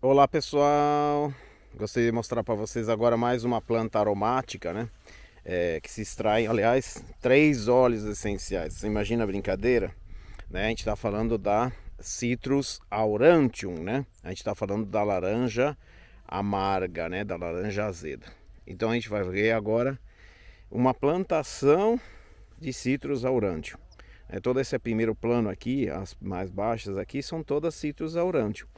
Olá pessoal, gostaria de mostrar para vocês agora mais uma planta aromática, né? É, que se extrai, aliás, três óleos essenciais. Você imagina a brincadeira? Né? A gente está falando da Citrus aurantium, né? A gente está falando da laranja amarga, né? Da laranja azeda. Então a gente vai ver agora uma plantação de Citrus aurantium. É, todo esse primeiro plano aqui, as mais baixas aqui, são todas Citrus aurantium.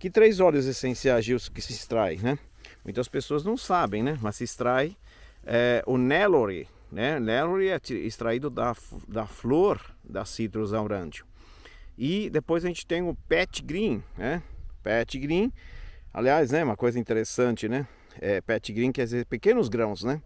Que três óleos essenciais que se extrai, né? Muitas pessoas não sabem, né? Mas se extrai eh, né? é, o nellore, né? Nellore é extraído da, da flor da Citrus aurantium. E depois a gente tem o Pet Green, né? Pet Green, aliás, né? Uma coisa interessante, né? É, pet Green quer dizer pequenos grãos, né?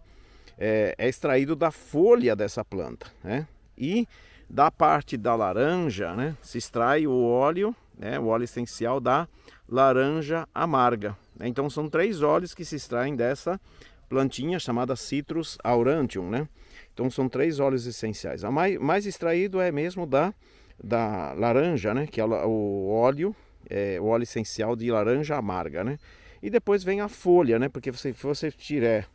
É, é extraído da folha dessa planta, né? E da parte da laranja, né? Se extrai o óleo né? o óleo essencial da laranja amarga. Né? Então são três óleos que se extraem dessa plantinha chamada Citrus aurantium. Né? Então são três óleos essenciais. A mais, mais extraído é mesmo da, da laranja, né? que é o óleo, é, o óleo essencial de laranja amarga. Né? E depois vem a folha, né? porque se você tiver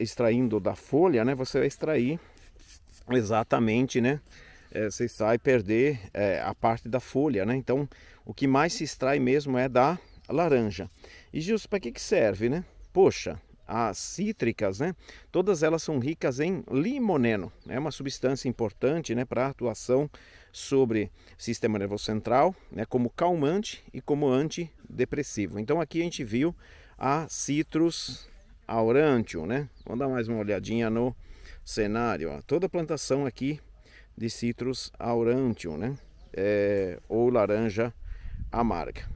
extraindo da folha, né, você vai extrair exatamente, né, é, você sai perder é, a parte da folha, né? Então, o que mais se extrai mesmo é da laranja. E Gilson, para que, que serve, né? Poxa, as cítricas, né? Todas elas são ricas em limoneno, é uma substância importante, né, para atuação sobre sistema nervoso central, né, como calmante e como antidepressivo. Então aqui a gente viu a Citrus aurantium, né? Vamos dar mais uma olhadinha no cenário, ó. Toda a plantação aqui de Citrus aurantium, né? É, ou laranja amarga.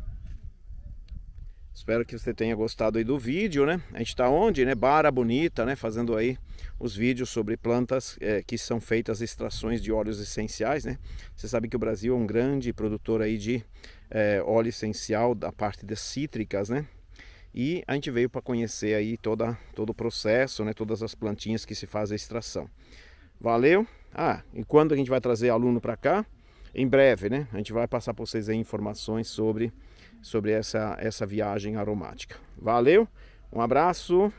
Espero que você tenha gostado aí do vídeo, né? A gente está onde, né? Bara Bonita, né? Fazendo aí os vídeos sobre plantas é, que são feitas extrações de óleos essenciais, né? Você sabe que o Brasil é um grande produtor aí de é, óleo essencial da parte das cítricas, né? E a gente veio para conhecer aí toda, todo o processo, né? Todas as plantinhas que se faz a extração. Valeu! Ah, e quando a gente vai trazer aluno para cá? Em breve, né? A gente vai passar para vocês informações sobre, sobre essa, essa viagem aromática. Valeu, um abraço.